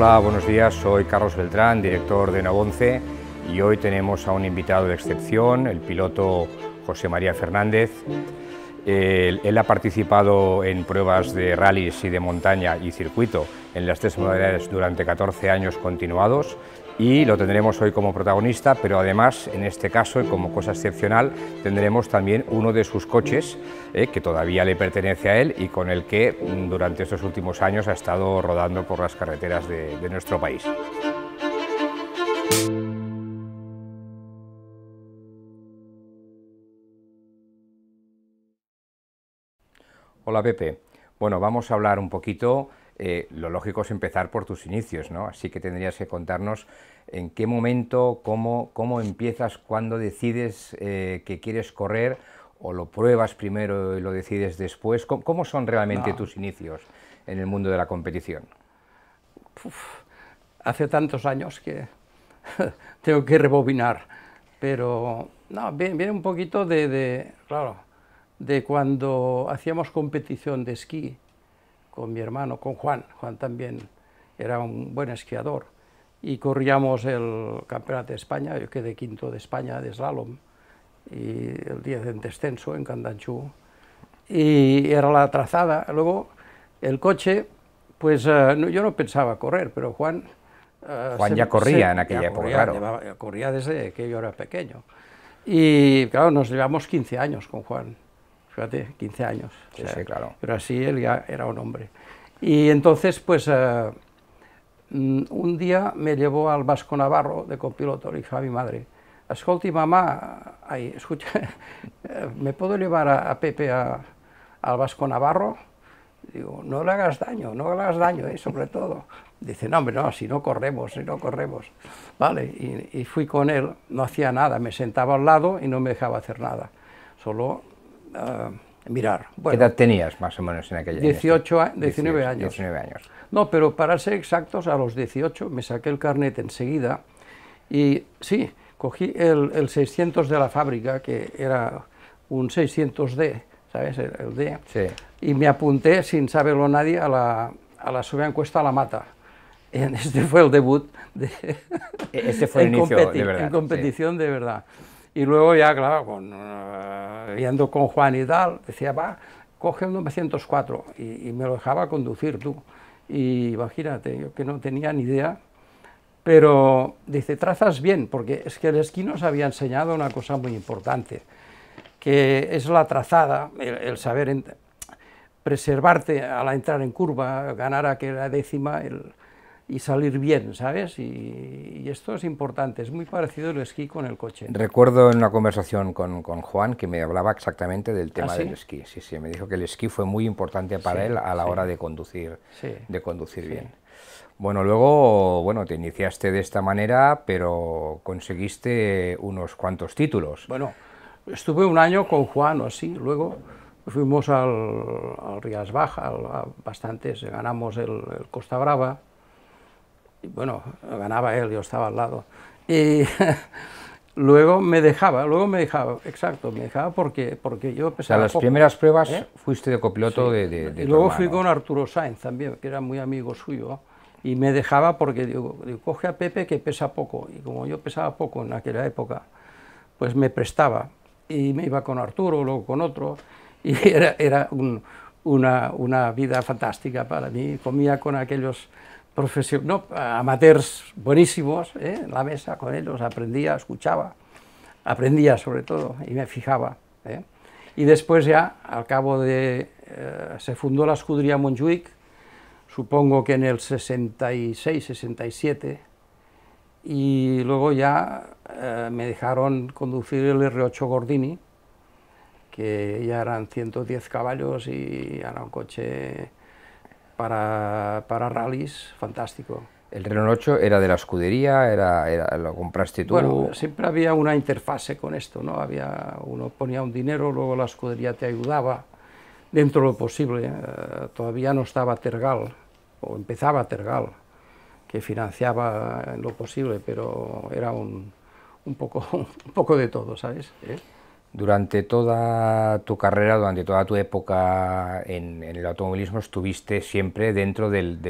Hola, buenos días, soy Carlos Beltrán, director de NAVONCE, y hoy tenemos a un invitado de excepción, el piloto José María Fernández. Él, él, ha participado en pruebas de rallies y de montaña y circuito en las tres modalidades durante 14 años continuados y lo tendremos hoy como protagonista, pero además, en este caso, y como cosa excepcional, tendremos también uno de sus coches eh, que todavía le pertenece a él y con el que mm, durante estos últimos años ha estado rodando por las carreteras de nuestro país. Hola Pepe, bueno, vamos a hablar un poquito eh, lo lógico es empezar por tus inicios, ¿no? Así que tendrías que contarnos en qué momento, cómo, cómo empiezas, cuándo decides eh, que quieres correr o lo pruebas primero y lo decides después. ¿Cómo, son realmente tus inicios en el mundo de la competición? hace tantos años que tengo que rebobinar, pero no, viene, un poquito de, de cuando hacíamos competición de esquí con mi hermano, con Juan. Juan también era un buen esquiador. Y corríamos el Campeonato de España, yo quedé quinto de España de slalom y el 10 en descenso en Candanchú. Y era la trazada. Luego el coche, pues eh, yo no pensaba correr, pero Juan... Eh, Juan ya corría en aquella época, claro. corría desde que yo era pequeño. Y claro, nos llevamos 15 años con Juan. 15 años. claro. Pero así él ya era un hombre. Y entonces, pues, eh, mm, un día me llevó al Vasco Navarro de copiloto, le a mi madre, escolti, mamá, ay, escucha, ¿me puedo llevar a, Pepe a, al Vasco Navarro? Digo, no le hagas daño, no le hagas daño, eh, sobre todo. Dice, no, hombre, no, si no corremos, si no corremos. Vale, y, y fui con él, no hacía nada, me sentaba al lado y no me dejaba hacer nada. Solo eh, mirar. ¿Qué edad tenías más o menos en aquella 18, 19, años. años. No, pero para ser exactos, a los 18 me saqué el carnet enseguida y sí, cogí el, el 600 de la fábrica, que era un 600D, ¿sabes? El, D. Sí. Y me apunté, sin saberlo nadie, a la, a la encuesta a la mata. Este fue el debut. De, este fue el inicio, de verdad. En competición de verdad. Y luego ya, claro, con, eh, yendo con Juan y tal, decía, va, coge un 904 y, me lo dejaba conducir tú. Y imagínate, yo que no tenía ni idea, pero dice, trazas bien, porque es que el esquí nos había enseñado una cosa muy importante, que es la trazada, el, saber preservarte al entrar en curva, ganar aquella décima, el, y salir bien, ¿sabes? Y, esto es importante, es muy parecido el esquí con el coche. Recuerdo en una conversación con, con Juan que me hablaba exactamente del ¿Ah, tema del esquí. Sí, sí, me dijo que el esquí fue muy importante para él a la hora de conducir, de conducir bien. Bueno, luego, bueno, te iniciaste de esta manera, pero conseguiste unos cuantos títulos. Bueno, estuve un año con Juan o así, luego fuimos al, Rías Baja, bastantes, ganamos el Costa Brava, y bueno, ganaba él, yo estaba al lado. Y luego me dejaba, luego me dejaba, exacto, me dejaba porque, porque yo pesaba. O las primeras pruebas ¿eh? fuiste de copiloto de, luego fui con Arturo Sainz también, que era muy amigo suyo, y me dejaba porque digo, coge a Pepe que pesa poco. Y como yo pesaba poco en aquella época, pues me prestaba. Y me iba con Arturo, luego con otro, y era, era una, una vida fantástica para mí. Comía con aquellos no, amateurs buenísimos ¿eh? en la mesa con ellos, aprendía, escuchaba, aprendía sobre todo y me fijaba. ¿eh? Y después ya, al cabo de... Eh, se fundó la escudería Montjuic, supongo que en el 66, 67, y luego ya me dejaron conducir el R8 Gordini, que ya eran 110 caballos y era un coche para, para rallies fantástico. ¿El Renault 8 era de la escudería? Era, ¿Lo compraste tú? Bueno, siempre había una interfase con esto, ¿no? Había, uno ponía un dinero, luego la escudería te ayudaba dentro de lo posible. Eh, todavía no estaba Tergal, o empezaba Tergal, que financiaba lo posible, pero era un, un, poco, un poco de todo, ¿sabes? ¿Eh? Durante toda tu carrera, durante toda tu época en, el automovilismo, estuviste siempre dentro del,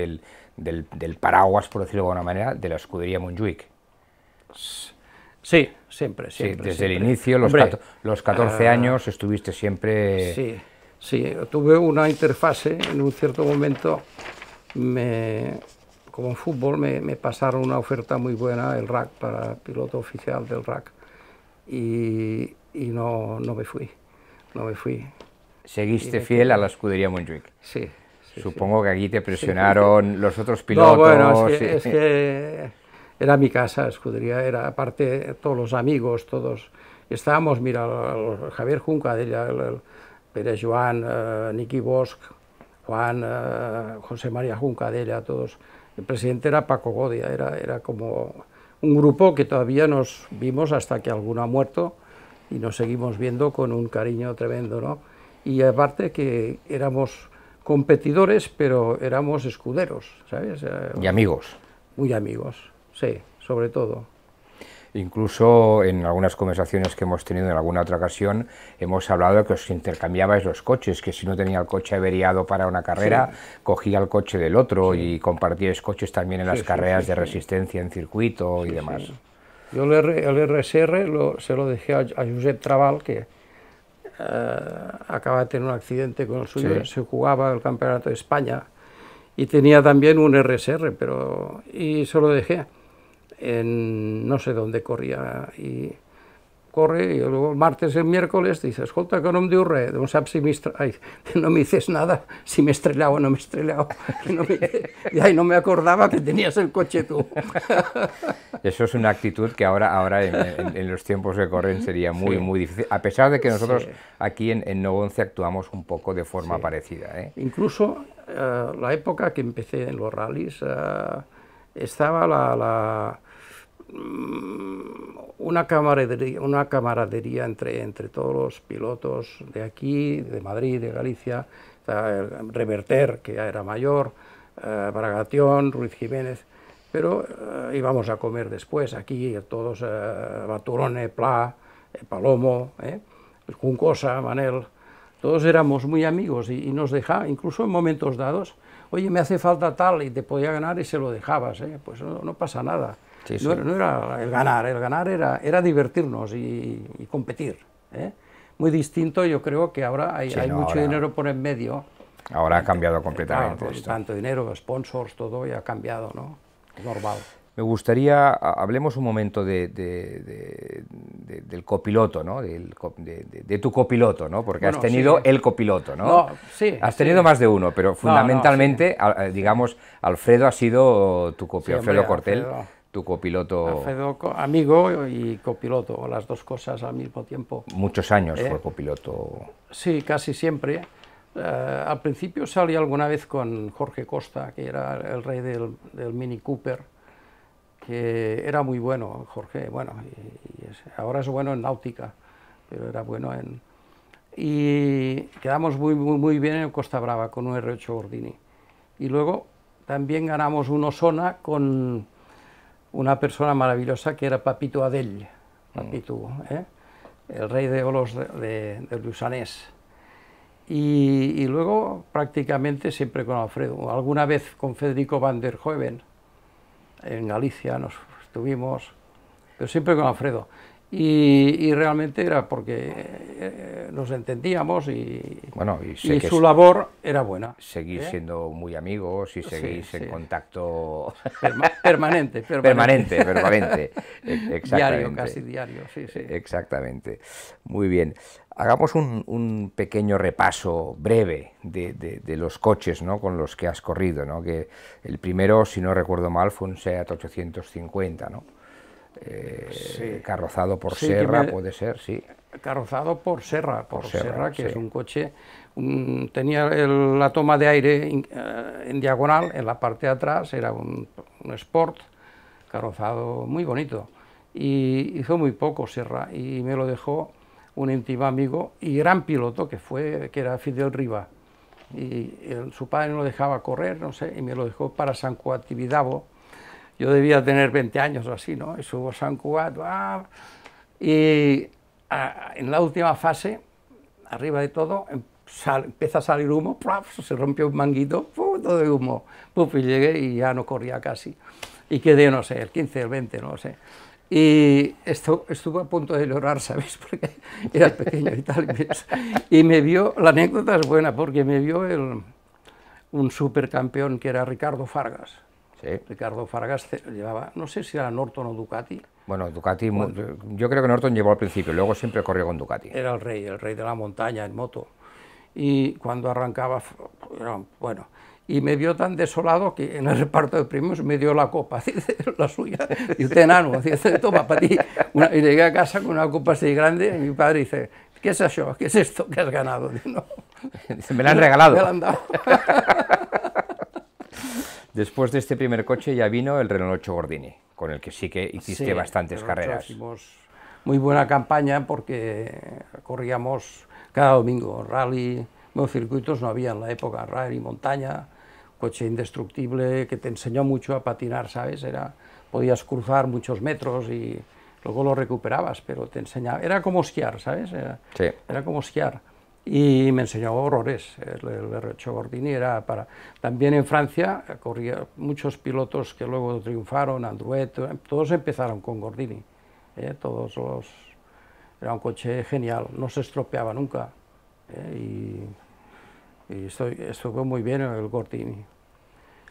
paraguas, por decirlo de alguna manera, de la escudería Montjuic. Sí, siempre, siempre. desde el inicio, los, 14 ah, años, estuviste siempre... Sí, tuve una interfase en un cierto momento, como en fútbol, me pasaron una oferta muy buena, el RAC, para piloto oficial del RAC y, no, no, me fui, no me fui. Seguiste fiel a la escudería Montjuic. Sí. Supongo que aquí te presionaron los otros pilotos. No, bueno, es eh, eh. que, era mi casa, escudería, era aparte todos los amigos, todos. Estábamos, mira, Javier Junca, Pérez Joan, eh, Nicky Bosch, Juan, José María Junca, todos. El presidente era Paco Godia, era, era como un grupo que todavía nos vimos hasta que alguno ha muerto y nos seguimos viendo con un cariño tremendo, ¿no? Y aparte que éramos competidores, pero éramos escuderos, ¿sabes? Y amigos. Muy amigos, sí, sobre todo. Incluso en algunas conversaciones que hemos tenido en alguna otra ocasión, hemos hablado de que os intercambiabais los coches, que si no tenía el coche averiado para una carrera, cogía el coche del otro y compartíais coches también en las carreras de resistencia en circuito y demás. Yo el, RSR se lo dejé a, Josep Trabal, que eh, acaba de tener un accidente con el suyo, se jugaba el Campeonato de España y tenía también un RSR, pero y se lo dejé en no sé dónde corría y corre, y luego el martes, el miércoles, dice, escolta, que no me dio re no si ay no me dices nada, si me he estrellado o no me estrellado, y ahí no me acordaba que tenías el coche tú. Eso es una actitud que ahora, ahora en, los tiempos que corren sería muy, muy difícil, a pesar de que nosotros aquí en, No 11 actuamos un poco de forma parecida. ¿eh? Incluso eh, la época que empecé en los rallies, eh, estaba la, la Mm, una camaradería, una camaradería entre, entre todos los pilotos de aquí, de Madrid, de Galicia, Reverter, que era mayor, eh, Ruiz Jiménez, pero eh, íbamos a comer después aquí, todos, eh, Baturone, Pla, eh, Palomo, Juncosa, Manel, todos éramos muy amigos y, nos dejaba, incluso en momentos dados, oye, me hace falta tal y te podía ganar y se lo dejabas, pues no pasa nada. No, era, el ganar, el ganar era, era divertirnos y, competir. ¿eh? Muy distinto, yo creo que ahora hay, mucho dinero por en medio. Ahora ha cambiado completamente. Tanto dinero, sponsors, todo, y ha cambiado, ¿no? normal. Me gustaría, hablemos un momento del copiloto, ¿no? de, tu copiloto, ¿no? Porque has tenido el copiloto, ¿no? sí. Has tenido más de uno, pero fundamentalmente, eh, digamos, Alfredo ha sido tu copiloto, Alfredo Cortel. Alfredo copiloto. amigo y copiloto, las dos cosas al mismo tiempo. Muchos años por ¿Eh? copiloto. Sí, casi siempre. Eh, al principio salí alguna vez con Jorge Costa, que era el rey del, Mini Cooper, que era muy bueno, Jorge, bueno, y, ahora es bueno en náutica, pero era bueno en... Y quedamos muy, muy, muy bien en Costa Brava con un R8 Gordini. Y luego también ganamos un Osona con una persona maravillosa que era Papito Adel, mm. Papito, ¿eh? el rey de Olos de, de, Y, y, luego prácticamente siempre con Alfredo, alguna vez con Federico van der Hoeven, en Galicia nos estuvimos, pero siempre con Alfredo. Y, realmente era porque eh, eh, nos entendíamos y, bueno, y, su labor era buena. Seguís ¿eh? siendo muy amigos y seguís en contacto... permanente, permanente. Permanente, permanente. Diario, casi diario, sí, sí. E-, exactamente. Muy bien. Hagamos un, pequeño repaso breve de, de, los coches ¿no? con los que has corrido. ¿no? Que el primero, si no recuerdo mal, fue un Seat 850, ¿no? Eh, carrozado por Serra, puede ser, sí. Carrozado por Serra, por, Serra, que es un coche, tenía la toma de aire eh, en diagonal, en la parte de atrás, era un, Sport, carrozado muy bonito. Y hizo muy poco Serra, y me lo dejó un íntimo amigo y gran piloto que fue, que era Fidel Riva. Y su padre no lo dejaba correr, no sé, y me lo dejó para San Coatividabo, yo debía tener 20 años o así, ¿no? Y subo San Cugat, y ah, en la última fase, arriba de todo, em, empieza a salir humo, se rompió un manguito, todo de humo, y llegué y ya no corría casi, y quedé, no sé, el 15, el 20, no sé. Y esto, estuve a punto de llorar, ¿sabéis? Porque era pequeño y tal. Y me vio, la anécdota es buena, porque me vio el, un supercampeón que era Ricardo Fargas Ricardo Fargas llevaba, no sé si era Norton o Ducati. Bueno, Ducati, yo creo que Norton llevó al principio, luego siempre corrió con Ducati. Era el rey, el rey de la montaña en moto. Y cuando arrancaba, bueno, y me vio tan desolado que en el reparto de primos me dio la copa, la suya, y usted enano, dice, toma, para ti. y llegué a casa con una copa así grande y mi padre dice, ¿qué es eso? ¿Qué es esto que has ganado? me la han regalado. Me la han dado. Después de este primer coche ya vino el Renault 8 Gordini, con el que sí que hiciste bastantes carreras. Hicimos muy buena campaña porque corríamos cada domingo rally, nuevos circuitos no había en la época, rally, montaña, coche indestructible que te enseñó mucho a patinar, ¿sabes? Era, podías cruzar muchos metros y luego lo recuperabas, pero te enseñaba, era como esquiar, ¿sabes? sí. era como esquiar y me enseñó horrores. El, R8 Gordini era para... También en Francia corría muchos pilotos que luego triunfaron, Andruet, eh, todos empezaron con Gordini. Eh, todos los... Era un coche genial, no se estropeaba nunca. Eh, y, y esto, fue muy bien el Gordini.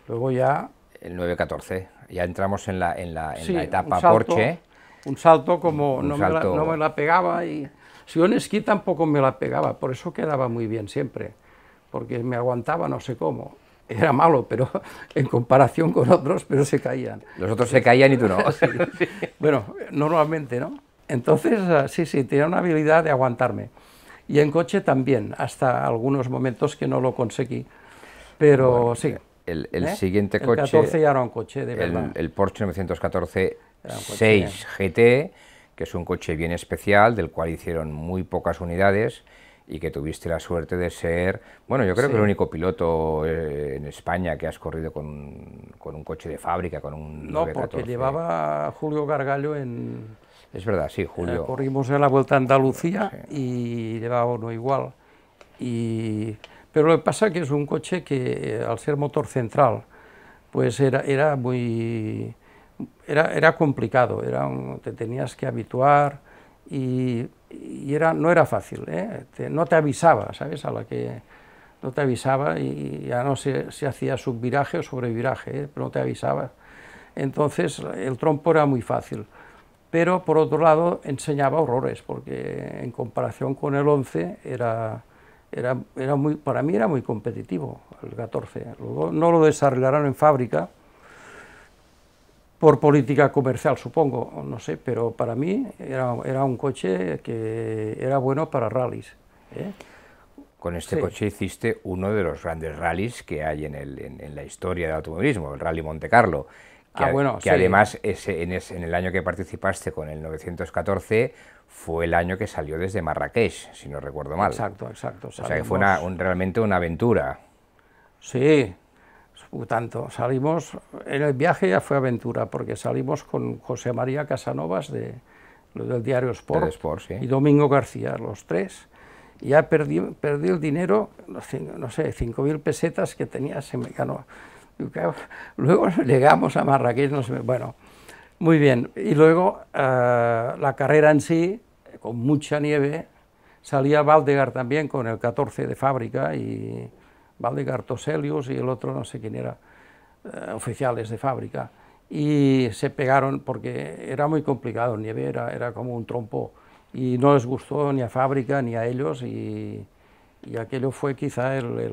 Luego ya... El 914, ya entramos en la, en la, etapa Porsche. Un salto como no, Me la, no me la pegaba y si en esquí tampoco me la pegaba, por eso quedaba muy bien siempre, porque me aguantaba no sé cómo. Era malo, pero en comparación con otros, pero se caían. Los otros se caían y tú no. Bueno, normalmente, ¿no? Entonces, ah, sí, sí, tenía una habilidad de aguantarme. Y en coche también, hasta algunos momentos que no lo conseguí. Pero sí. El, ¿Eh? siguiente coche... El 14 ya era un coche, de verdad. el Porsche 914 6 GT que es un coche bien especial, del cual hicieron muy pocas unidades y que tuviste la suerte de ser, bueno, yo creo que el único piloto eh, en España que has corrido con, un coche de fábrica, con un... No, porque llevaba Julio Gargallo en... Es verdad, sí, Julio. Eh, corrimos en la Vuelta a Andalucía y llevaba uno igual. Y, pero lo que pasa es que es un coche que, eh, al ser motor central, pues era, era muy era, complicado, era te tenías que habituar y, era, no era fácil, ¿eh? no te avisaba, ¿sabes? A la que no te avisaba y ya no se, si hacía subviraje o sobreviraje, ¿eh? pero no te avisaba. Entonces el trompo era muy fácil, pero por otro lado enseñaba horrores, porque en comparación con el 11 era, era, muy, para mí era muy competitivo el 14. Luego no lo desarrollaron en fábrica, por política comercial, supongo, no sé, pero para mí era, era un coche que era bueno para rallies. ¿eh? Con este coche hiciste uno de los grandes rallies que hay en, el, en, la historia del automovilismo, el Rally Monte Carlo, que, ah, bueno, además en, el año que participaste con el 914 fue el año que salió desde Marrakech, si no recuerdo mal. Exacto, exacto. O sea, que fue un, realmente una aventura. Sí, tanto. Salimos, en el viaje ya fue aventura, porque salimos con José María Casanovas de, del diario Sport, y Domingo García, los tres. Y ya perdí, el dinero, no sé, 5.000 pesetas que tenía, se me ganó. Luego llegamos a Marrakech, no sé, bueno, muy bien. Y luego eh, la carrera en sí, con mucha nieve, salía Valdegar también con el 14 de fábrica y... Valdegar Toselius y el otro no sé quién era, eh, oficiales de fábrica, y se pegaron porque era muy complicado, nieve era, era como un trompo, y no les gustó ni a fábrica ni a ellos, y, aquello fue quizá el,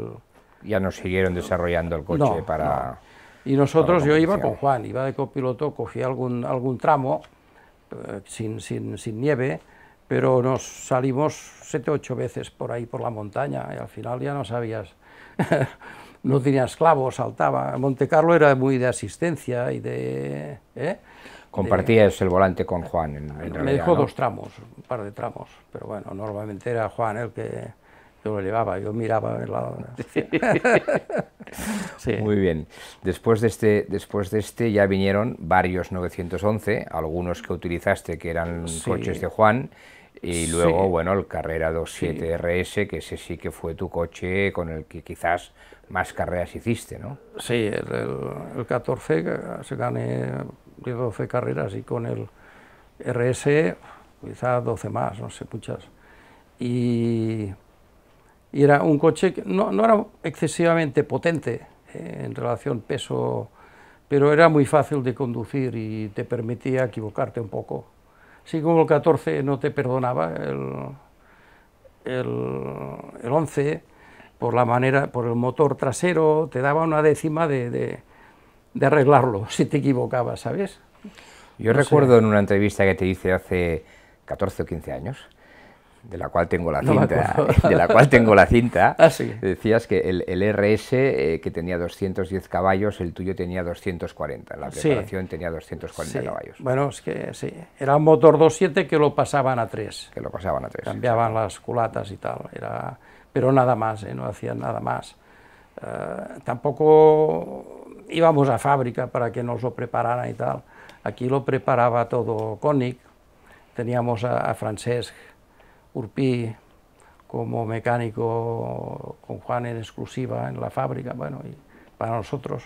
ya nos siguieron desarrollando el coche para... Y nosotros, yo iba con Juan, iba de copiloto, cogí algún, algún tramo eh, sin, nieve, pero nos salimos siete ocho veces por ahí por la montaña y al final ya no sabías no tenía esclavos, saltaba. Monte Carlo era muy de asistencia y de... ¿eh? Compartías el volante con Juan, en, Me dejó dos tramos, un par de tramos, pero bueno, normalmente era Juan el que lo llevaba, yo miraba el lado. Muy bien. Después de, este, después de este ya vinieron varios 911, algunos que utilizaste que eran coches de Juan, y luego, bueno, el Carrera 27 RS, que ese sí que fue tu coche con el que quizás más carreras hiciste, ¿no? Sí, el, 14 se gané 12 carreras y con el RS quizás 12 más, no sé, muchas. Y, era un coche que no, era excesivamente potente eh, en relación peso, pero era muy fácil de conducir y te permitía equivocarte un poco Sí, como el 14 no te perdonaba, el, el, 11, por la manera, por el motor trasero, te daba una décima de, de, arreglarlo, si te equivocabas, ¿sabes? Yo recuerdo en una entrevista que te hice hace 14 o 15 años, de la cual tengo la cinta, de la cual tengo la cinta, decías que el, RS eh, que tenía 210 caballos, el tuyo tenía 240, la preparación tenía 240 caballos. Bueno, es que sí, era un motor 2.7 que lo pasaban a 3. Que lo pasaban a 3. Cambiaban las culatas y tal, era... pero nada más, ¿eh? no hacían nada más. Eh, tampoco íbamos a fábrica para que nos lo prepararan y tal. Aquí lo preparaba todo Koenig, teníamos a, a Francesc, Urpí como mecánico con Juan en exclusiva en la fábrica, bueno, y para nosotros.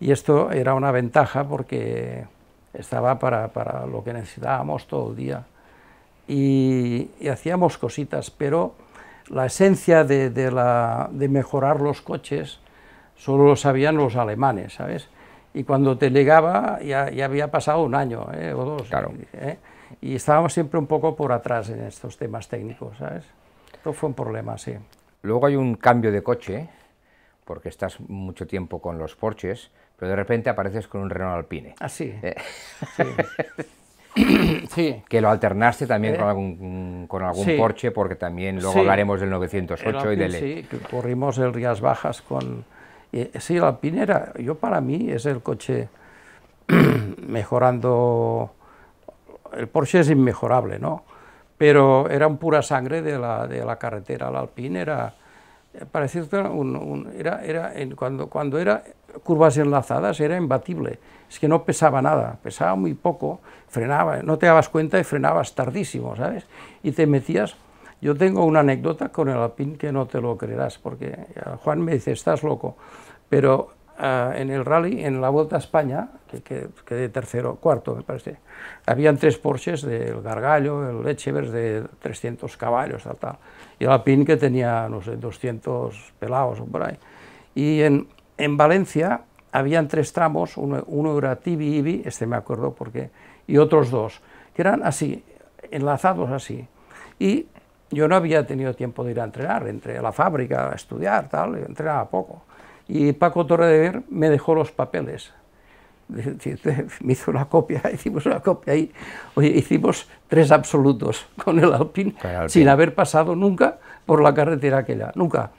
Y esto era una ventaja porque estaba para, para lo que necesitábamos todo el día. Y, y hacíamos cositas, pero la esencia de, de, la, de mejorar los coches solo lo sabían los alemanes, ¿sabes? y cuando te llegaba ya, había pasado un año ¿eh? o dos. Claro. ¿eh? Y estábamos siempre un poco por atrás en estos temas técnicos, ¿sabes? Esto fue un problema, sí. Luego hay un cambio de coche, porque estás mucho tiempo con los Porsches, pero de repente apareces con un Renault Alpine. Ah, sí. Eh. sí. Que lo alternaste también con algún, con algún Porsche, porque también luego hablaremos del 908 y del... E- sí, corrimos el Rías Bajas con, sí, la era, yo para mí es el coche mejorando... El Porsche es inmejorable, ¿no? Pero era un pura sangre de la, carretera, el Alpine era... Para decirte, era, cuando, cuando era curvas enlazadas era imbatible, es que no pesaba nada, pesaba muy poco, frenaba, no te dabas cuenta y frenabas tardísimo, ¿sabes? Y te metías... Yo tengo una anécdota con el Alpine que no te lo creerás, porque Juan me dice, estás loco pero ah, en el rally, en la Vuelta a España, que quedé tercero, cuarto me parece, habían tres Porsches del Gargallo, el Lechevers, de 300 caballos, tal, tal, y el Alpine que tenía, no sé, 200 pelados o por ahí. Y en, en Valencia habían tres tramos, uno, uno era Tibi Ibi, este me acuerdo porque, y otros dos, que eran así, enlazados así. Y yo no había tenido tiempo de ir a entrenar, entre la fábrica, a estudiar, tal, entrenaba poco y Paco Torredever me dejó los papeles. Me hizo una copia, hicimos una copia y oye, hicimos tres absolutos con el Alpine, sin haber pasado nunca por la carretera aquella, nunca.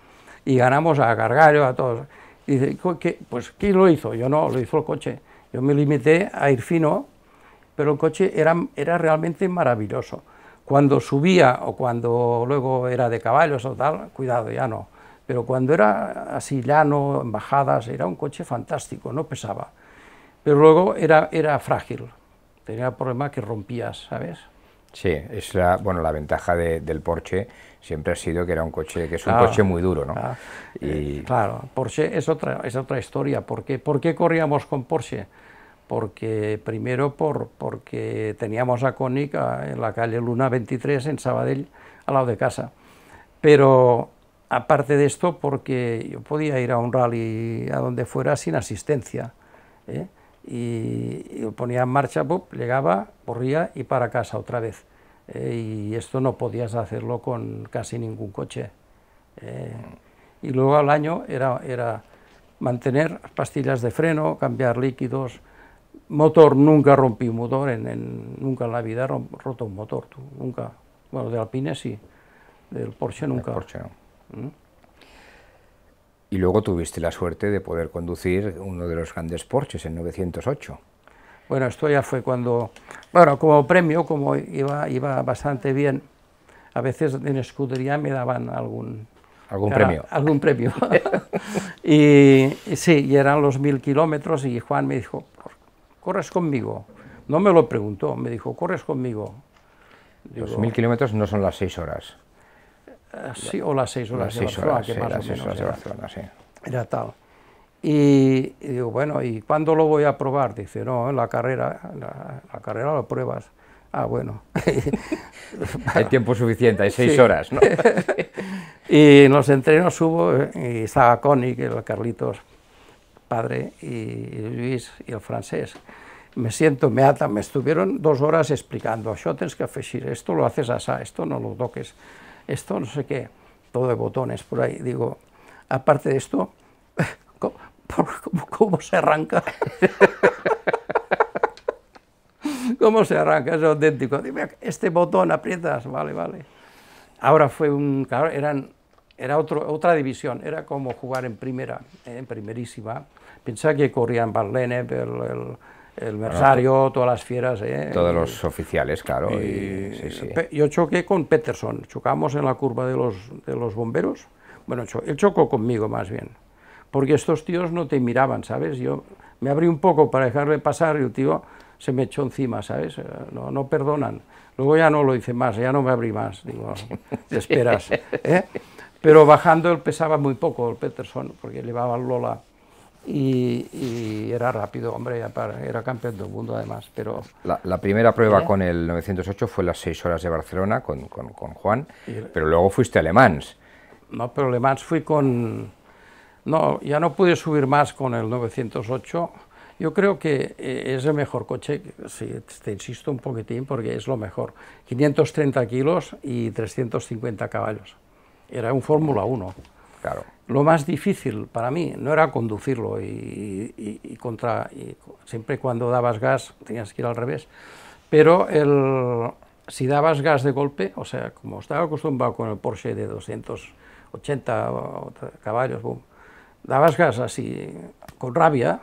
Y ganamos a Gargallo, a todos. Y dice, ¿qué? pues ¿quién lo hizo? Yo no, lo hizo el coche. Yo me limité a ir fino, pero el coche era, era realmente maravilloso. Cuando subía o cuando luego era de caballos o tal, cuidado, ya no pero cuando era así llano, en era un coche fantástico, no pesaba. Pero luego era, era frágil, tenía el problema que rompías, ¿sabes? Sí, es la, bueno, la ventaja del Porsche siempre ha sido que era un coche, que es un coche muy duro, ¿no? Claro, y... Eh, claro Porsche es otra, es otra historia. ¿Por qué, corríamos con Porsche? Porque primero por, porque teníamos a Koenig eh, en la calle Luna 23 en Sabadell, al lado de casa. Pero aparte de esto, porque yo podía ir a un rally a donde fuera sin asistencia. ¿eh? Y, lo ponía en marcha, llegaba, corría y para casa otra vez. ¿eh? y esto no podías hacerlo con casi ningún coche. ¿eh? y luego al año era, era mantener pastillas de freno, cambiar líquidos. Motor, nunca rompí un motor, nunca en la vida he roto un motor, nunca. Bueno, de Alpine sí, del Porsche nunca. ¿Mm? Y luego tuviste la suerte de poder conducir uno de los grandes Porsches en 908. Bueno, esto ya fue cuando, bueno, como premio, como iba, iba bastante bien, a veces en escudería me daban algún... ¿Algún premio? Algún premio. y, sí, y eran los mil kilómetros y Juan me dijo, corres conmigo. No me lo preguntó, me dijo, corres conmigo. los mil kilómetros no son las seis horas. Eh, sí, o las seis horas, de Barcelona, que más o menos era, sí. era, tal. Y, digo, bueno, ¿y cuándo lo voy a probar? Dice, no, en la carrera, la, carrera lo pruebas. Ah, bueno. Hay tiempo suficiente, hay seis horas, ¿no? y en los entrenos subo eh, y estaba Connie, que el Carlitos padre, y Luis y el francés. Me siento, me atan, me estuvieron dos horas explicando, yo tienes que hacer esto lo haces así, esto no lo toques esto, no sé qué, todo de botones por ahí. Digo, aparte de esto, ¿cómo, se arranca? ¿Cómo se arranca? Es auténtico. Dime, este botón aprietas, vale, vale. Ahora fue un, eran, era otro, otra división, era como jugar en primera, en primerísima. Pensaba que corrían Barlene, pero el el Versario, todas las fieras. ¿eh? Todos los oficiales, claro. Y, Yo choqué con Peterson, chocamos en la curva de los, de los bomberos. Bueno, él chocó conmigo más bien, porque estos tíos no te miraban, ¿sabes? Yo me abrí un poco para dejarle pasar y el tío se me echó encima, ¿sabes? Eh, no, no perdonan. Luego ya no lo hice más, ya no me abrí más, digo, te esperas. ¿eh? Pero bajando él pesaba muy poco, el Peterson, porque llevaba Lola y, era rápido, hombre, era campeón del mundo además. Pero la, primera prueba ¿Eh? con el 908 fue las seis horas de Barcelona con, Juan, pero luego fuiste a Le Mans. No, pero Le Mans fui con... No, ya no pude subir más con el 908. Yo creo que eh, es el mejor coche, si te insisto un poquitín, porque es lo mejor. 530 kilos y 350 caballos. Era un Fórmula 1. Claro lo más difícil para mí no era conducirlo y, contra siempre cuando dabas gas tenías que ir al revés pero el, si dabas gas de golpe o sea como estaba acostumbrado con el Porsche de 280 caballos dabas gas así con rabia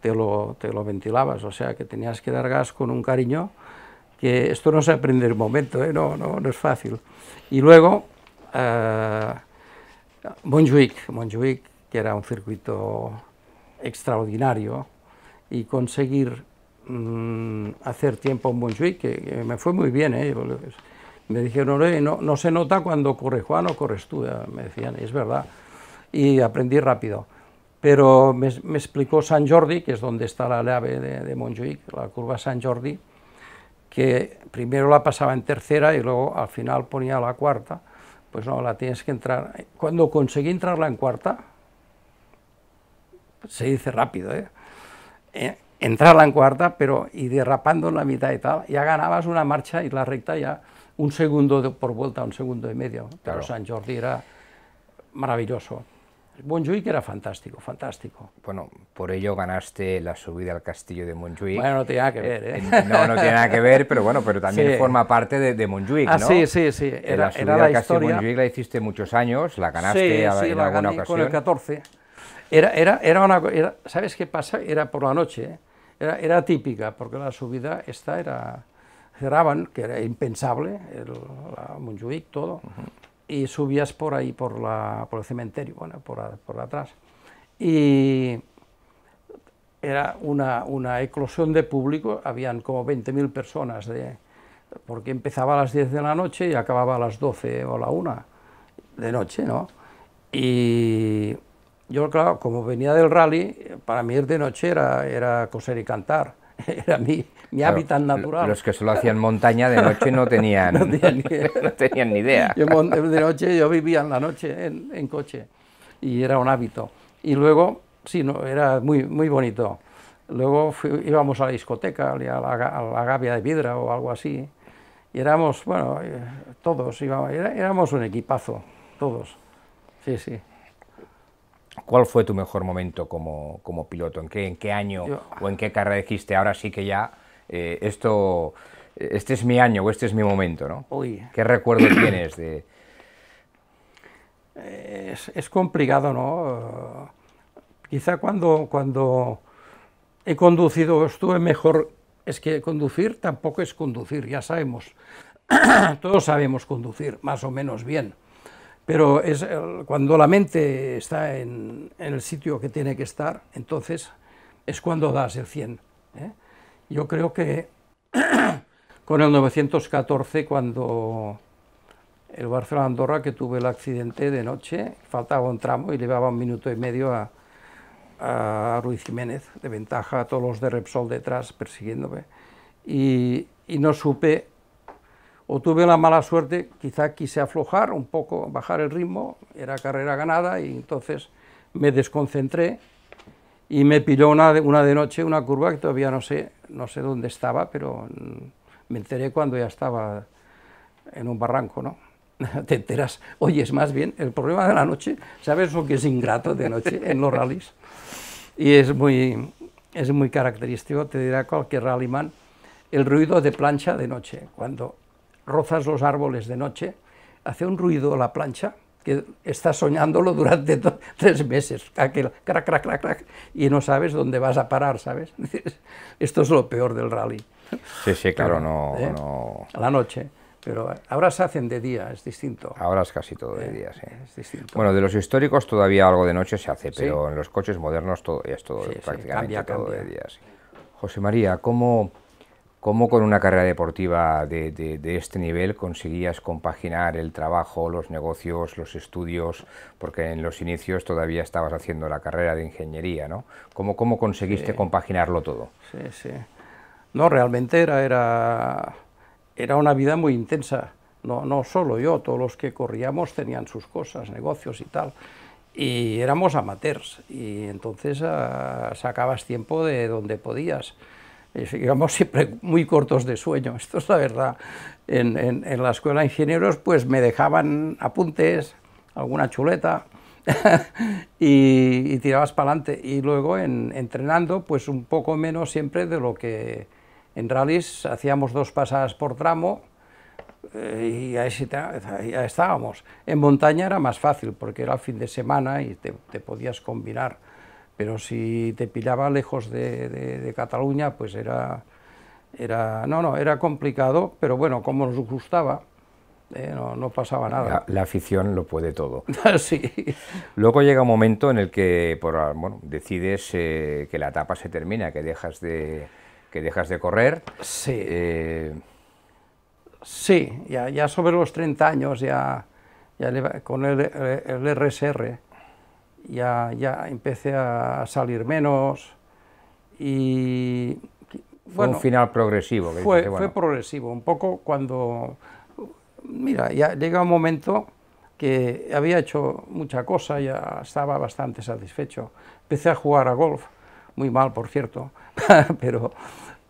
te lo, te lo ventilabas o sea que tenías que dar gas con un cariño que esto no se aprende en el momento ¿eh? no, no, es fácil y luego eh, Montjuic, Montjuic, que era un circuito extraordinario, y conseguir mm, hacer tiempo en Montjuic, que, me fue muy bien, ¿eh? me dijeron, no, no, se nota cuando corre Juan o corres tú, eh, me decían, es verdad, y aprendí rápido. Pero me, explicó San Jordi, que es donde está la llave de, de la curva San Jordi, que primero la pasaba en tercera y luego al final ponía la cuarta, pues no, la tienes que entrar. Cuando conseguí entrarla en cuarta, se dice rápido, ¿eh? Eh, entrarla en cuarta, pero y derrapando en la mitad y tal, ya ganabas una marcha y la recta ya un segundo por vuelta, un segundo y medio. Pero San Jordi era maravilloso. Montjuic era fantástico, fantástico. Bueno, por ello ganaste la subida al castillo de Montjuic. Bueno, no tiene nada que ver, ¿eh? ¿eh? No, no tiene nada que ver, pero bueno, pero también forma parte de, de Montjuic, ah, sí, sí, sí. Era, la subida la al castillo de Montjuic la hiciste muchos años, la ganaste a, sí, en la alguna gané ocasión. con el 14. Era, era, era una... Era, ¿Sabes qué pasa? Era por la noche, ¿eh? era, típica, porque la subida esta era... Cerraban, que era impensable, el, todo y subías por ahí, por, la, por el cementerio, bueno, por, por atrás. Y era una, una, eclosión de público, habían como 20.000 personas, de, porque empezaba a las 10 de la noche y acababa a las 12 o la 1 de noche, ¿no? Y yo, claro, como venía del rally, para mí ir de noche era, era coser y cantar. era mi, mi hábitat natural. Los que solo hacían montaña de noche no tenían, no tenían, ni, idea. Yo de noche yo vivía en la noche en, coche y era un hábito. Y luego, sí, no, era muy, muy bonito. Luego íbamos a la discoteca, a la, a Gavia de piedra o algo así. Y éramos, bueno, eh, todos, íbamos, éramos un equipazo, todos. Sí, sí. ¿Cuál fue tu mejor momento como, piloto? ¿En qué, ¿En qué año o en ah. qué carrera dijiste? Ahora sí que ya eh, esto, este es mi año o este es mi momento, ¿no? ¿Qué recuerdo tienes de...? Es, complicado, ¿no? Quizá cuando, cuando he conducido, estuve mejor, es que conducir tampoco es conducir, ya sabemos, todos sabemos conducir, más o menos bien. Pero es eh, cuando la mente está en, el sitio que tiene que estar, entonces es cuando das el 100. ¿eh? Yo creo que con el 914, cuando el Barcelona-Andorra, que tuve el accidente de noche, faltaba un tramo y llevaba un minuto y medio a, a Ruiz Jiménez, de ventaja a todos los de Repsol detrás persiguiéndome, y, y no supe o tuve la mala suerte, quizá quise aflojar un poco, bajar el ritmo, era carrera ganada y entonces me desconcentré y me pilló una de, una de noche, una curva que todavía no sé, no sé dónde estaba, pero mm, me enteré cuando ya estaba en un barranco, ¿no? Te enteras, oyes es más bien, el problema de la noche, ¿sabes lo que es ingrato de noche en los rallies? Y es muy, es muy característico, te dirá cualquier rallyman, el ruido de plancha de noche, cuando rozas los árboles de noche, hace un ruido la plancha que estás soñándolo durante tres meses, aquel crac, crac, crac, y no sabes dónde vas a parar, ¿sabes? Esto es lo peor del rally. Sí, sí, claro, ¿eh? no, A la noche. Pero ahora se hacen de día, es distinto. Ahora es casi todo de ¿Eh? día, sí. distinto. Bueno, de los históricos todavía algo de noche se hace, pero en los coches modernos todo, es todo, prácticamente todo de día. José María, ¿cómo, ¿Cómo con una carrera deportiva de, este nivel conseguías compaginar el trabajo, los negocios, los estudios? Porque en los inicios todavía estabas haciendo la carrera de ingeniería, ¿no? ¿Cómo, conseguiste compaginarlo todo? Sí, sí. No, realmente era, era, era una vida muy intensa. No, no solo yo, todos los que corríamos tenían sus cosas, negocios y tal. Y éramos amateurs y entonces ah, sacabas tiempo de donde podías íbamos siempre muy cortos de sueño, esto es la verdad. En, en, la escuela de ingenieros pues me dejaban apuntes, alguna chuleta, y, tirabas para adelante. Y luego en, entrenando pues un poco menos siempre de lo que en rallies hacíamos dos pasadas por tramo, eh, y ahí, estábamos. En montaña era más fácil porque era fin de semana y te, te podías combinar pero si te pillaba lejos de, Cataluña, pues era, era, no, no, era complicado, pero bueno, como nos gustaba, eh, no, pasaba nada. La, afición lo puede todo. Ah, sí. Luego llega un momento en el que bueno, decides eh, que la etapa se termina, que dejas de, que dejas de correr. Sí. Eh, sí, ya, sobre los 30 años, ya, con el RSR ya, ya empecé a salir menos y... Fue un final progresivo. fue, fue progresivo, un poco cuando... Mira, ya llega un momento que había hecho mucha cosa, ya estaba bastante satisfecho. Empecé a jugar a golf, muy mal, por cierto, pero...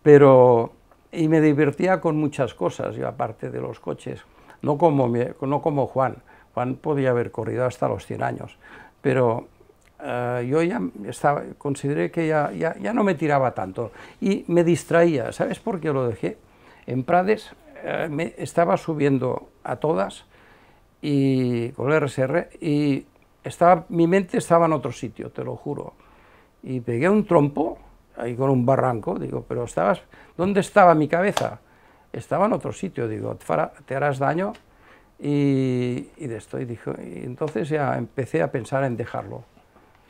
pero y me divertía con muchas cosas, yo aparte de los coches, no como, no como Juan, Juan podía haber corrido hasta los 100 años, pero eh, yo ya consideré que ya, no me tiraba tanto y me distraía. ¿Sabes por qué lo dejé? En Prades eh, me estaba subiendo a todas y con el RSR y estaba, mi mente estaba en otro sitio, te lo juro. Y pegué un trompo ahí con un barranco, digo, pero estabas, ¿dónde estaba mi cabeza? Estaba en otro sitio, digo, te harás daño y, de esto. Y, dijo, entonces ya empecé a pensar en dejarlo.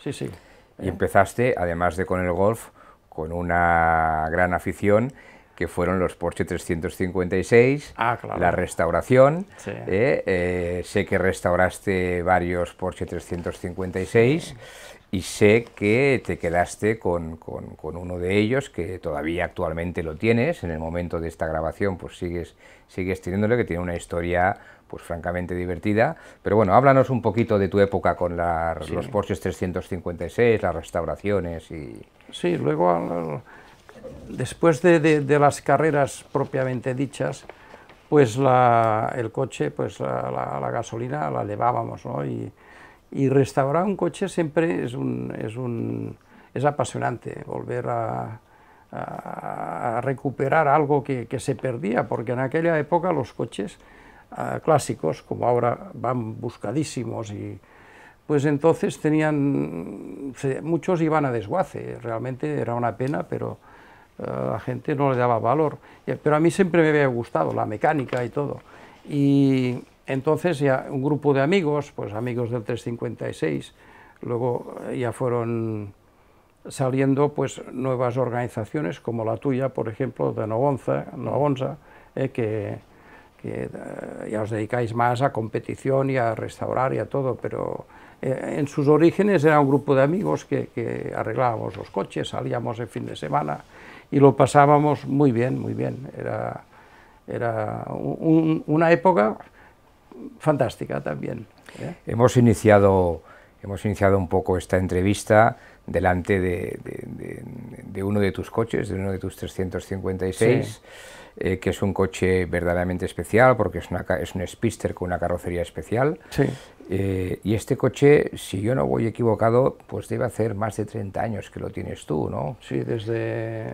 Sí, sí. Y empezaste, además de con el golf, con una gran afición que fueron los Porsche 356, ah, la restauración. Eh, eh, sé que restauraste varios Porsche 356 y sé que te quedaste con, con, uno de ellos, que todavía actualmente lo tienes, en el momento de esta grabación pues sigues, sigues teniéndolo, que tiene una historia pues francamente divertida, pero bueno, háblanos un poquito de tu época con los Porsches 356, las restauraciones y... Sí, luego después de, de, las carreras propiamente dichas, pues la, el coche, pues la, la, gasolina la llevábamos, ¿no? Y restaurar un coche siempre es, un, es, es apasionante, volver a, recuperar algo que, se perdía, porque en aquella época los coches ah, clásicos, como ahora van buscadísimos, y, pues entonces tenían, muchos iban a desguace, realmente era una pena, pero a ah, la gente no le daba valor. Pero a mí siempre me había gustado la mecánica y todo. Y, entonces ya un grupo de amigos, pues amigos del 356, luego ya fueron saliendo pues nuevas organizaciones como la tuya, por ejemplo, de Novonza, eh, que, eh, ya os dedicáis más a competición y a restaurar y a todo, pero eh, en sus orígenes era un grupo de amigos que, arreglábamos los coches, salíamos el fin de semana y lo pasábamos muy bien, muy bien. Era, una época fantástica también. ¿eh? Hemos, iniciado, hemos iniciado un poco esta entrevista delante de, uno de tus coches, de uno de tus 356, eh, que es un coche verdaderamente especial porque es, es un Spister con una carrocería especial. Sí. Eh, y este coche, si yo no voy equivocado, pues debe hacer más de 30 años que lo tienes tú, ¿no? Sí, desde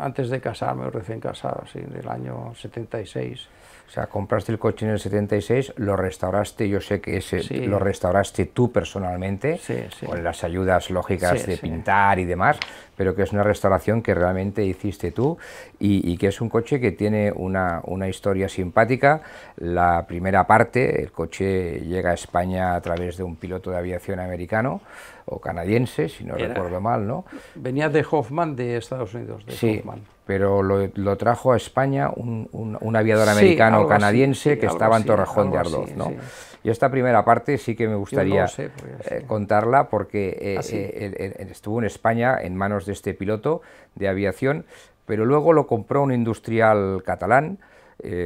antes de casarme o recién casado, sí, del año 76. O sea, compraste el coche en el 76, lo restauraste, yo sé que lo restauraste tú personalmente, con las ayudas lógicas de pintar y demás, pero que es una restauración que realmente hiciste tú y, y que es un coche que tiene una, una, historia simpática. La primera parte, el coche llega a España a través de un piloto de aviación americano, o canadiense, si no recuerdo mal, ¿no? Venía de Hoffman de Estados Unidos, de sí, pero lo, trajo a España un, un, aviador americano canadiense que estaba en Torrejón de Ardoz, ¿no? Y esta primera parte sí que me gustaría eh, contarla porque eh, ah, eh, estuvo en España en manos de este piloto de aviación, pero luego lo compró un industrial catalán,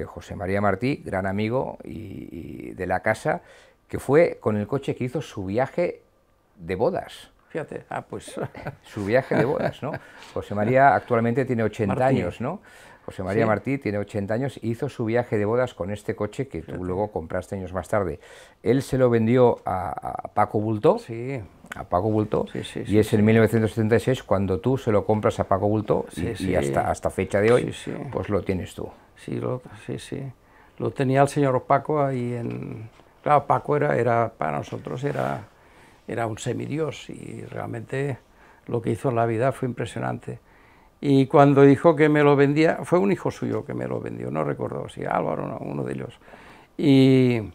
José María Martí, gran amigo y de la casa, que fue con el coche que hizo su viaje de bodas. Fíjate, ah, pues. Su viaje de bodas, ¿no? José María actualmente tiene 80 años, ¿no? José María Martí tiene 80 años hizo su viaje de bodas con este coche que tú luego compraste años más tarde. Él se lo vendió a, Paco Bulto, Sí. A Paco Bulto, Sí, sí, y es en 1976 cuando tú se lo compras a Paco Bulto y, hasta, hasta fecha de hoy, pues lo tienes tú. Sí, lo, sí, sí. Lo tenía el señor Paco ahí en. Claro, Paco era para nosotros era era un semidios y realmente lo que hizo en la vida fue impresionante. Y cuando dijo que me lo vendía, fue un hijo suyo que me lo vendió, no recuerdo si Álvaro o uno de ellos. Y,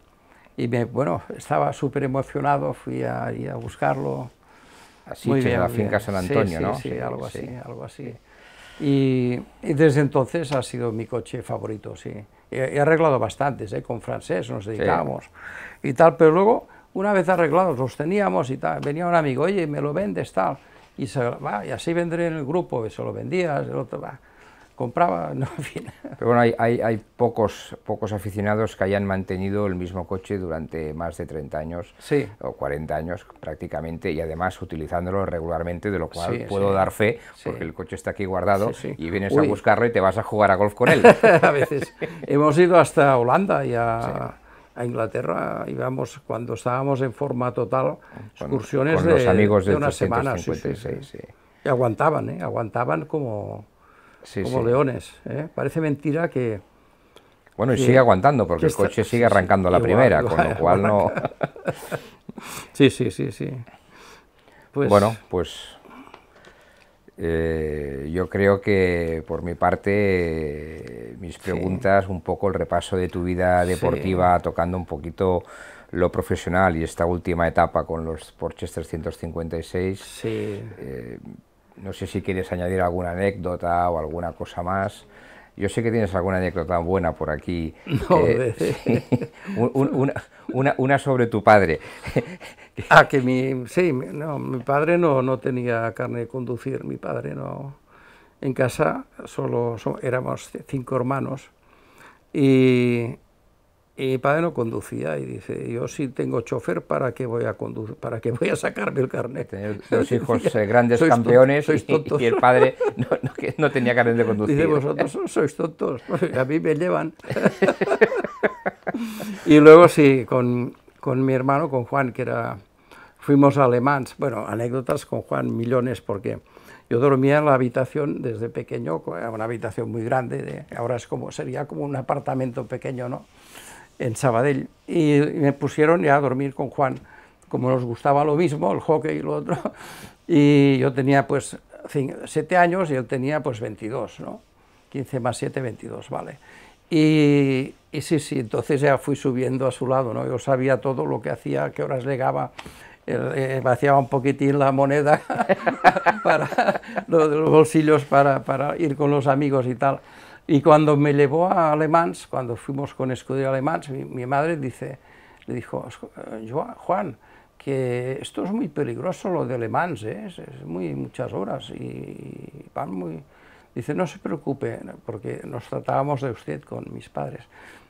me, bueno, estaba súper emocionado, fui a, a buscarlo. Así Muy bien, en la finca San Antonio, ¿no? Sí, sí, algo así, algo así. Y, desde entonces ha sido mi coche favorito, sí. He, arreglado bastantes, ¿eh? con francés nos dedicábamos y tal, pero luego una vez arreglados, los teníamos y tal, venía un amigo, oye, me lo vendes, tal, y, se, y así vendré en el grupo, y se lo vendías, el otro, va, compraba, no, en fin. Pero bueno, hay, pocos, pocos aficionados que hayan mantenido el mismo coche durante más de 30 años o 40 años prácticamente y además utilizándolo regularmente, de lo cual puedo dar fe porque el coche está aquí guardado y vienes a buscarlo y te vas a jugar a golf con él. a veces hemos ido hasta Holanda y a a Inglaterra íbamos, cuando estábamos en forma total, excursiones de, los amigos de, una semana. Y aguantaban, ¿eh? aguantaban como, como leones. ¿eh? Parece mentira que... Bueno, y sigue aguantando, porque el coche sigue arrancando la primera, con lo cual no... sí, sí, sí, sí. Pues, bueno, pues eh, yo creo que por mi parte mis preguntas, un poco el repaso de tu vida deportiva, tocando un poquito lo profesional y esta última etapa con los porsche 356. Sí. Eh, no sé si quieres añadir alguna anécdota o alguna cosa más. Yo sé que tienes alguna anécdota buena por aquí. Eh, una, sobre tu padre. ah, que mi, sí, mi padre no, no tenía carne de conducir, mi padre no. En casa solo éramos cinco hermanos y, mi padre no conducía y dice, yo sí tengo chofer, ¿para qué voy a conducir? ¿Para qué voy a sacarme el carnet? los hijos eh, grandes campeones tontos. Y, el padre no, tenía carnet de conducir. Dice, vosotros sois tontos, a mí me llevan. y luego sí, con, con mi hermano, con Juan, que era... Fuimos alemanes bueno, anécdotas con Juan, millones, porque yo dormía en la habitación desde pequeño, una habitación muy grande, de, ahora es como, sería como un apartamento pequeño, ¿no? En Sabadell. Y, me pusieron ya a dormir con Juan, como nos gustaba lo mismo, el hockey y lo otro. Y yo tenía pues 7 años y él tenía pues 22, ¿no? 15 más 7, 22, vale. Y, sí, sí, entonces ya fui subiendo a su lado, ¿no? Yo sabía todo lo que hacía, qué horas llegaba, eh, vaciaba un poquitín la moneda para los, bolsillos para, ir con los amigos y tal. Y cuando me llevó a Alemáns, cuando fuimos con Escudero Alemans, mi, mi madre dice, le dijo, eh, Juan, que esto es muy peligroso lo de Alemáns, ¿eh? es, muy, muchas horas y van muy... Dice, no se preocupe, porque nos tratábamos de usted con mis padres,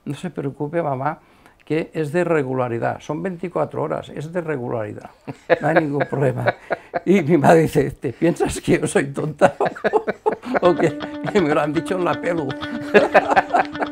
no se preocupe mamá, que es de regularidad, son 24 horas, es de regularidad, no hay ningún problema. Y mi madre dice, ¿te piensas que yo soy tonta? o que, me lo han dicho en la pelu.